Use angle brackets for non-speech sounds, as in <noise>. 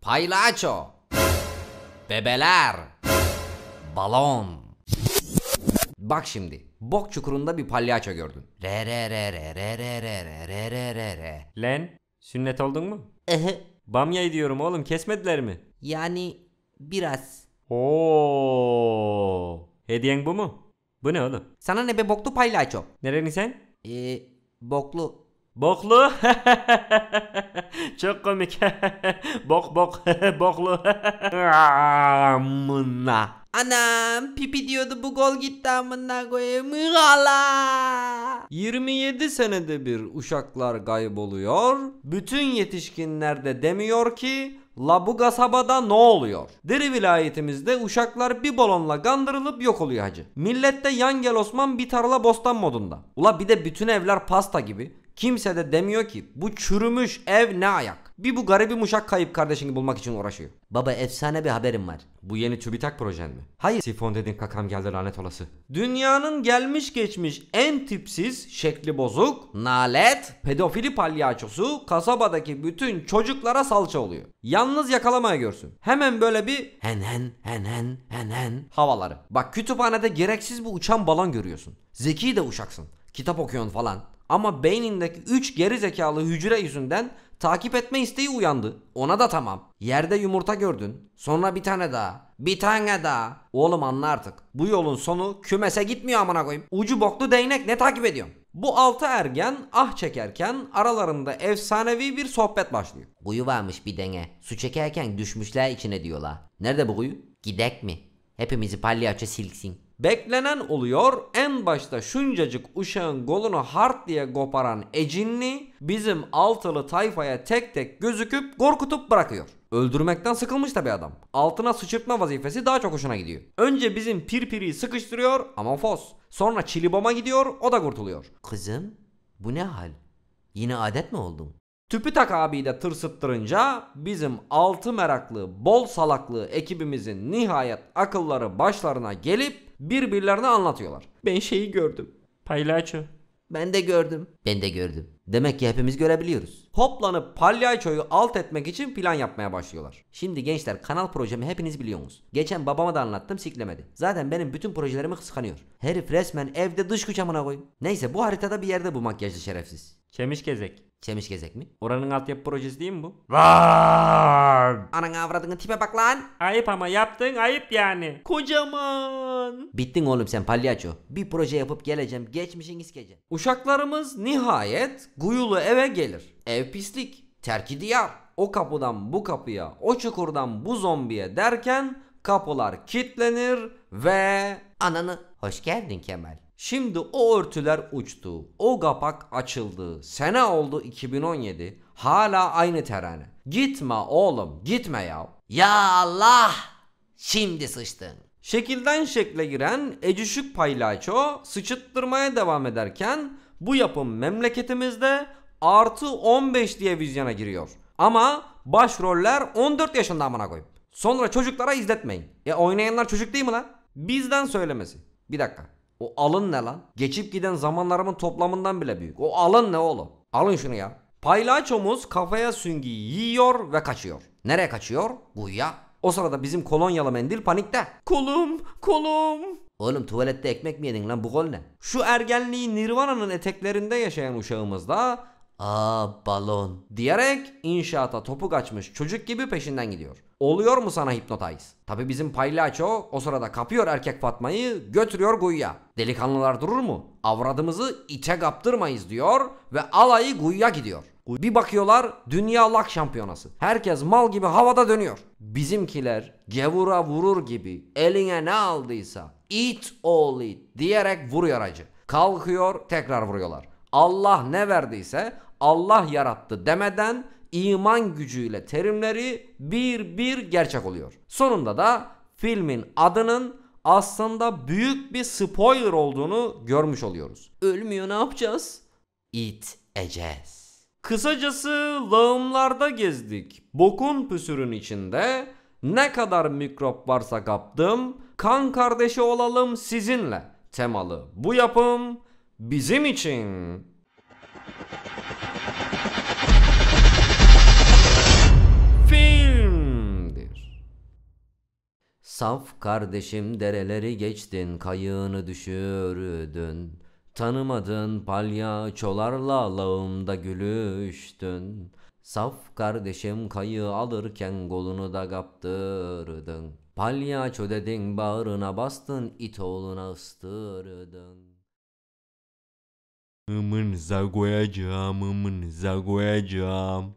Paylaço Bebeler Balon Bak şimdi bok çukurunda bir palyaço gördün. Re re re re re re re re re re re re. Len sünnet oldun mu? Ehe. Bamya'yı diyorum oğlum kesmediler mi? Yani biraz. Oo. Hediyen bu mu? Bu ne oğlum? Sana ne be boklu paylaço? Nereni sen? Ee, boklu. Boklu? <laughs> Çok komik. <laughs> bok bok <laughs> boklu. amına. Anam pipi diyordu bu gol gitti amına koyayım. Hala. 27 senede bir uşaklar kayboluyor. Bütün yetişkinler de demiyor ki La kasabada ne oluyor? Diri vilayetimizde uşaklar bir balonla gandırılıp yok oluyor hacı. Millette yan gel Osman bir tarla bostan modunda. Ula bir de bütün evler pasta gibi. Kimse de demiyor ki bu çürümüş ev ne ayak. Bir bu garibi muşak kayıp kardeşini bulmak için uğraşıyor. Baba efsane bir haberim var. Bu yeni TÜBİTAK projen mi? Hayır. Sifon dedin kakam geldi lanet olası. Dünyanın gelmiş geçmiş en tipsiz, şekli bozuk, nalet, pedofili palyaçosu kasabadaki bütün çocuklara salça oluyor. Yalnız yakalamaya görsün. Hemen böyle bir hen hen hen hen hen hen havaları. Bak kütüphanede gereksiz bir uçan balon görüyorsun. Zeki de uşaksın. Kitap okuyorsun falan. Ama beynindeki 3 geri zekalı hücre yüzünden takip etme isteği uyandı. Ona da tamam. Yerde yumurta gördün. Sonra bir tane daha. Bir tane daha. Oğlum anla artık. Bu yolun sonu kümese gitmiyor amına koyayım. Ucu boklu değnek ne takip ediyorsun? Bu altı ergen ah çekerken aralarında efsanevi bir sohbet başlıyor. Kuyu varmış bir dene. Su çekerken düşmüşler içine diyorlar. Nerede bu kuyu? Gidek mi? Hepimizi palyaço silksin. Beklenen oluyor. En başta şuncacık uşağın golunu hard diye koparan Ecinli bizim altılı tayfaya tek tek gözüküp korkutup bırakıyor. Öldürmekten sıkılmış tabi adam. Altına sıçırtma vazifesi daha çok hoşuna gidiyor. Önce bizim pirpiriyi sıkıştırıyor ama fos. Sonra çiliboma gidiyor o da kurtuluyor. Kızım bu ne hal? Yine adet mi oldun? tüpü tak abiyi de tırsıttırınca bizim altı meraklı, bol salaklı ekibimizin nihayet akılları başlarına gelip birbirlerine anlatıyorlar. Ben şeyi gördüm. Palyaço. Ben de gördüm. Ben de gördüm. Demek ki hepimiz görebiliyoruz. Toplanıp palyaçoyu alt etmek için plan yapmaya başlıyorlar. Şimdi gençler kanal projemi hepiniz biliyorsunuz. Geçen babama da anlattım siklemedi. Zaten benim bütün projelerimi kıskanıyor. Herif resmen evde dış güç koy. Neyse bu haritada bir yerde bu makyajlı şerefsiz. Çemiş gezek. Çemiş gezek mi? Oranın altyapı projesi değil mi bu? Var. Anan avradını tipe bak lan. Ayıp ama yaptın ayıp yani. Kocaman. Bittin oğlum sen palyaço. Bir proje yapıp geleceğim. Geçmişin iskeceğim. Uşaklarımız nihayet Guyulu eve gelir. Ev pislik. Terki diyar. O kapıdan bu kapıya, o çukurdan bu zombiye derken kapılar kilitlenir ve ananı hoş geldin Kemal Şimdi o örtüler uçtu. O kapak açıldı. Sene oldu 2017. Hala aynı terane. Gitme oğlum gitme ya. Ya Allah! Şimdi sıçtın. Şekilden şekle giren Ecüşük Paylaço sıçıttırmaya devam ederken bu yapım memleketimizde artı 15 diye vizyona giriyor. Ama başroller 14 yaşında amına koyup. Sonra çocuklara izletmeyin. E oynayanlar çocuk değil mi lan? Bizden söylemesi. Bir dakika. O alın ne lan? Geçip giden zamanlarımın toplamından bile büyük. O alın ne oğlum? Alın şunu ya. Paylaçomuz kafaya süngü yiyor ve kaçıyor. Nereye kaçıyor? Kuyuya. O sırada bizim kolonyalı mendil panikte. Kolum, kolum. Oğlum tuvalette ekmek mi yedin lan bu kol ne? Şu ergenliği Nirvana'nın eteklerinde yaşayan uşağımız da aa balon diyerek inşaata topu kaçmış. çocuk gibi peşinden gidiyor. Oluyor mu sana hipnotize? Tabi bizim paylaço o sırada kapıyor erkek Fatma'yı götürüyor Guya. Delikanlılar durur mu? Avradımızı içe kaptırmayız diyor ve alayı Guya gidiyor. Bir bakıyorlar dünya lak şampiyonası. Herkes mal gibi havada dönüyor. Bizimkiler gevura vurur gibi eline ne aldıysa it all it diyerek vuruyor acı. Kalkıyor tekrar vuruyorlar. Allah ne verdiyse Allah yarattı demeden iman gücüyle terimleri bir bir gerçek oluyor. Sonunda da filmin adının aslında büyük bir spoiler olduğunu görmüş oluyoruz. Ölmüyor ne yapacağız? It edeceğiz. Kısacası lağımlarda gezdik. Bokun püsürün içinde ne kadar mikrop varsa kaptım. Kan kardeşi olalım sizinle. Temalı bu yapım bizim için Saf kardeşim dereleri geçtin, kayığını düşürdün. Tanımadın palyaçolarla lağımda gülüştün. Saf kardeşim kayığı alırken kolunu da kaptırdın. Palyaço dedin bağrına bastın, it oğluna ıstırdın. Amınıza koyacağım, amınıza koyacağım.